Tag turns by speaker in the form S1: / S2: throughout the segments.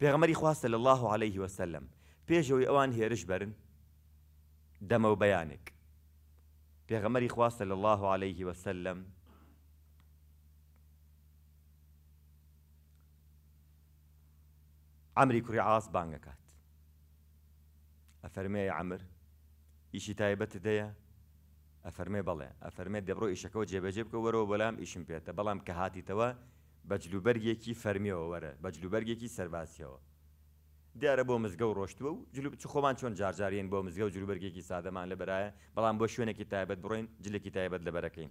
S1: پێغەمەری خواستە لە الله عليه وسلم پێشەوەی ئەوان اوان بەرن دەمە و بەیانێک پێغەمەری خواستە لە الله عليه وسلم عمری عاص عاس بانگەکات ئەفەرمێ عمر ئیشی تایبەت دەیە ئەفەرمێ بەڵێ ئەفەرمێ دەبڕۆ ئیشەکەەوە جێبەجێ بکە وەرەوە بەلام ئیشم پێێتە بەڵام کە هاتیتەوە بەجلوبەرگێکی فەرمیەوە وەرە بەجلوبەرگێکی سەرباسیەوە دیارە بۆ مزگە و ڕۆشتووە و جلوب خۆمان چۆن جارجارێن بۆ مزگە و جلوبەرگێکی سادەمان لە بەرایە بەڵام بۆ شوێنێکی تایبەت بڕۆین جلێکی تایبەت لە بەرەکەین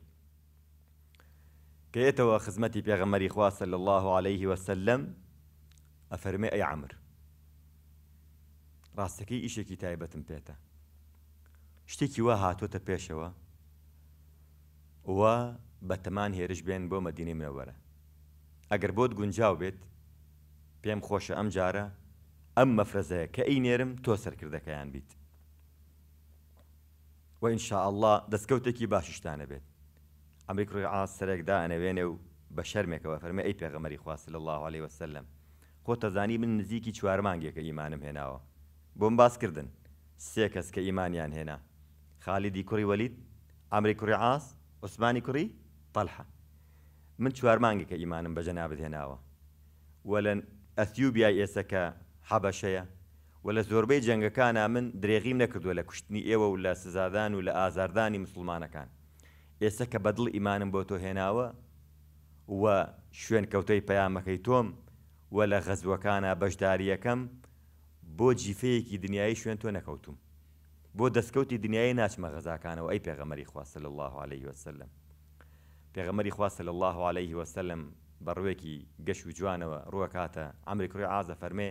S1: کەێتەوە خزمەتی پێغەمەری خواسە لە الله عليه وسلم ئەفەرمێ ئەی عمر ڕاستەکەی ئیشێکی تایبەتم پێێتە شتێکی وە هاتۆتە پێشەوە وە بەتەمان هێرش بێن بۆ مەدینی منەوەرە ئەگەر بۆت گونجاو بێت پێم خۆشە ئەم جارە ئەم مەفرەزەیە کە ئینێرم تۆ سەرکردەکەیان بیت و ئینشاءله دەستکەوتێکی باششتانە بێت ئەمریک ڕووی ئاس سەرێکدا ئەنەوێنێ و بە شەرمێکەوە فەرمە ئەی پێغەمەری خواستل الله عليه وسلم خۆ تەزانی من نزیکی چوارمانگێکە ئیمانم هێناوە بۆم باسکردن سێ کەس کە ئیمانیان هێنا خالیدی کوڕی وەلید ئەمریک کوڕی ئاس عوسمانی کوڕی پەلحە من چوارمانگێکە ئیمانم بەجە نابێناوە وە لە ئەتیوبیای ئێسەکە حەبەشەیە و لە زۆربەی جەنگەکانە من درێغیم نەکردووە لە کوشتنی ئێوە و لە سزادان و لە ئازاردانی مسلمانەکان ئێسە کە بەدڵ ئیمانم بۆ تۆ هێناوە و شوێن کەوتەی پەیامەکەی تۆم و لە غەزوەکانە بەشداریەکەم بۆ جیفەیەکی دنیای شوێن تۆ نەکەوتم بۆ دەستکەوتی دنیای ناچمە غەزاکانەوە ئەی پێغەمەری خواست لە الله عليه وسلم پێغەمەری خواستە لە الله عليه وسلم بە ڕوێکی گەش و جوانەوە ڕووەکاتە ئەمریک ڕێ ئازە فەرمێ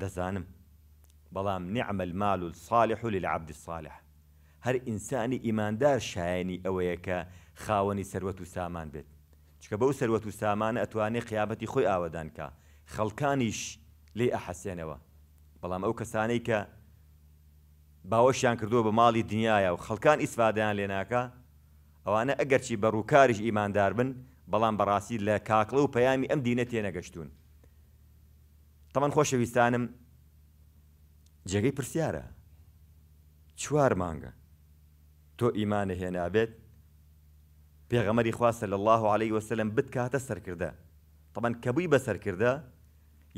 S1: دەزانم بەڵام نعمل مال و صالح و للعبد صالح هەر ئینسانی ئیماندار شایانی ئەوەیە کە خاوەنی سەروەت و سامان بێت چکە بەو سەروەت و سامانە ئەتوانێت قیابەتی خۆی ئاوادانکە خەڵکانیش لێ ئەحەسێنەوە بەڵام ئەو کەسانەی کە باوەشیان کردووە بە ماڵی دنیاە و خەڵکان ئیسفادەیان لێناکە ئەوانە ئەگەرچی بەڕووکاریش ئیماندار بن بەڵام بەڕاستی لە کاکڵە و پەیامی ئەم دینە تێنەگەشتون تەمەەن خۆشەویستانم جێگەی پرسیارە چوار مانگە تۆ ئیمانە هێنابێت پێغەمەری خواستە لە الله عليه وسلم بتکاتە سەرکردە تەمەەن کەبووی بەسەرکردە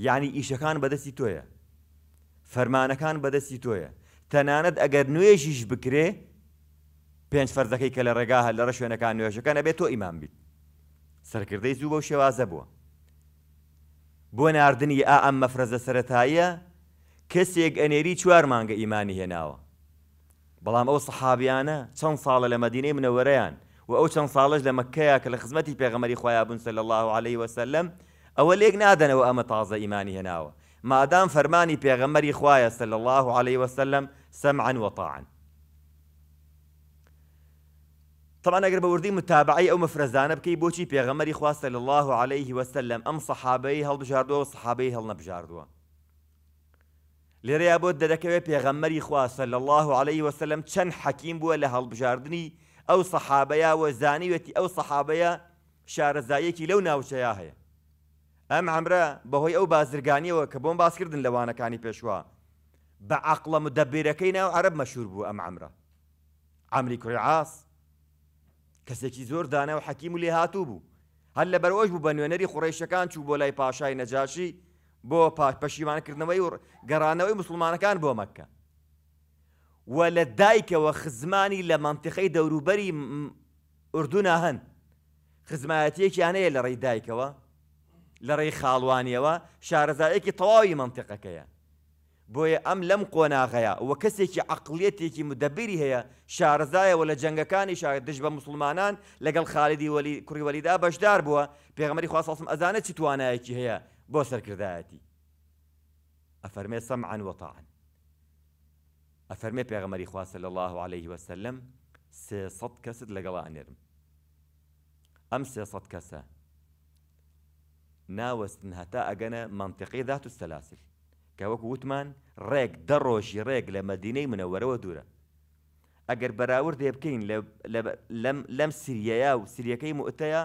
S1: یعنی ئیشەکان بەدەستی تۆیە فەرمانەکان بەدەستی تۆیە تەنانەت ئەگەر نوێژیش بکرێ پێنج فەرزەکەی کە لە ڕێگا هە لەڕە شوێنەکان نوێژەکان ئەبێت تۆ ئیمان بیت سەرکردەی زوو بەو شێوازە بووە بۆ ناردنی ئا ئەم مەفرەزە سەتاییە کەسێک ئەنێری چوار مانگە ئیمانی هێناوە بەڵام ئەو سەحابیانە چەند ساڵە لە مەدینەی منەوەرەیان و ئەو چەند ساڵش لە مەکەیە کە لە خزمەتی پێغەمەری خۆیابوون سە لە الله عليه وسلم ئەوە لێک نادەنەوە ئەمە تازە ئیمانی هێناوە مادام فەرمانی پێغەمەری خوایە سە الله عليه وسلم سەمعن وەتاعن طبعا ئەگەر بە وردی متابعی ئەو مەفرەزانە بکەی بۆچی پێغەمەری خواستە لە الله سلم ام ئەم هل بجاردو و سەحابەی هەڵنەبژاردووە لێرەیە بۆ دەدەکەوێت پێغەمەری خواستە لە الله عليه وسلم چەند حەکیم بووە لە هەڵبژاردننی ئەو سەحابەیە وە زانیوێتی ئەو سەحابەیە شارەزایەکی لەو ناوچەیە هەیە ئەم ئەمرە بەهۆی ئەو بازرگانیەوە کە بۆم باسکردن لەوانەکانی پێشوە بە عقلە مدەبیرەکەی ناو عرب مەشهور بوو ئەم ئەمرە ئەمری کوعاس کەسێکی زۆر دانا و حەکیم و لێ هاتوو بوو هەر لە بەرەوەش بوو بە نوێنەری خوڕیشەکان چوو بۆ لای پاشای نەجاشی بۆ پەشیوانکردنەوەی و گەڕانەوەی مسلمانەکان بۆ مەکە و لە دایکەوە خزمانی لە منتیخەی دەوروبەری ئوردونا هەن خزمایەتیەکیان هەیە لە ڕێی دایکەوە لە ڕێی خاڵوانیەوە شارەزایەکی تەواوی منتیقەکەیە بۆیە ئەم لەم قۆناغەیە وە کەسێکی عقلەتێکی مدەبیری هەیە شارزایەوە لە جەنگەکانی شار دش بە مسلمانان لەگەڵ خالیدی وەلی کوڕیوەلیدا بەشدار بووە پێغمەری خواستم ئەزانە چی توانایەکی هەیە بۆ سەرکردایەتی ئەفەرمێ سەمعان وطاعا ئەفەرمێ پێغمەری خواستە صلى الله عليه وسلم سێسەد کەست لەگەڵ ئەنێرم ئەم سێسەد کەسە ناوەستن هەتا ئەگەنە منطقی منطقي ذات سەلاسل کە وەکو وتمان ڕێک دە ڕۆژی ڕێک لە مەدینەی منەوەرەوە دوورە ئەگەر بەراورد دێ بکەین لەم سریەیە و سریەکەی مؤتەیە